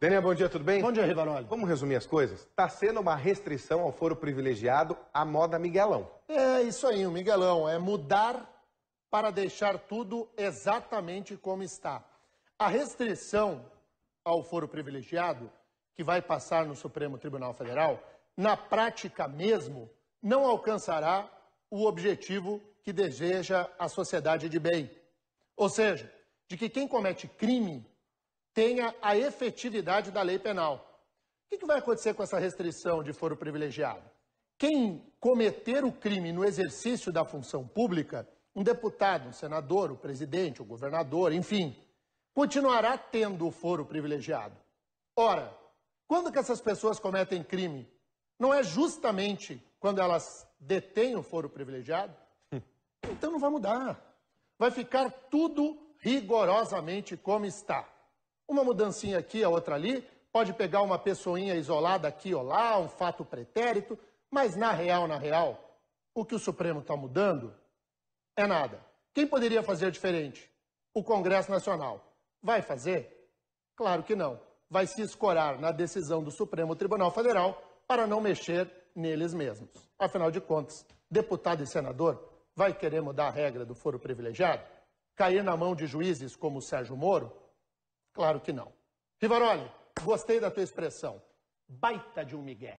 Daniel, bom dia, tudo bem? Bom dia, Rivaroli. Vamos resumir as coisas? Está sendo uma restrição ao foro privilegiado à moda Miguelão. É isso aí, o Miguelão. É mudar para deixar tudo exatamente como está. A restrição ao foro privilegiado, que vai passar no Supremo Tribunal Federal, na prática mesmo, não alcançará o objetivo que deseja a sociedade de bem. Ou seja, de que quem comete crime tenha a efetividade da lei penal. O que, que vai acontecer com essa restrição de foro privilegiado? Quem cometer o crime no exercício da função pública, um deputado, um senador, o presidente, o governador, enfim, continuará tendo o foro privilegiado. Ora, quando que essas pessoas cometem crime? Não é justamente quando elas detêm o foro privilegiado? Hum. Então não vai mudar. Vai ficar tudo rigorosamente como está. Uma mudancinha aqui, a outra ali, pode pegar uma pessoinha isolada aqui ou lá, um fato pretérito, mas na real, na real, o que o Supremo está mudando é nada. Quem poderia fazer diferente? O Congresso Nacional. Vai fazer? Claro que não. Vai se escorar na decisão do Supremo Tribunal Federal para não mexer neles mesmos. Afinal de contas, deputado e senador vai querer mudar a regra do foro privilegiado? Cair na mão de juízes como o Sérgio Moro? Claro que não. Rivaroli, gostei da tua expressão. Baita de um migué.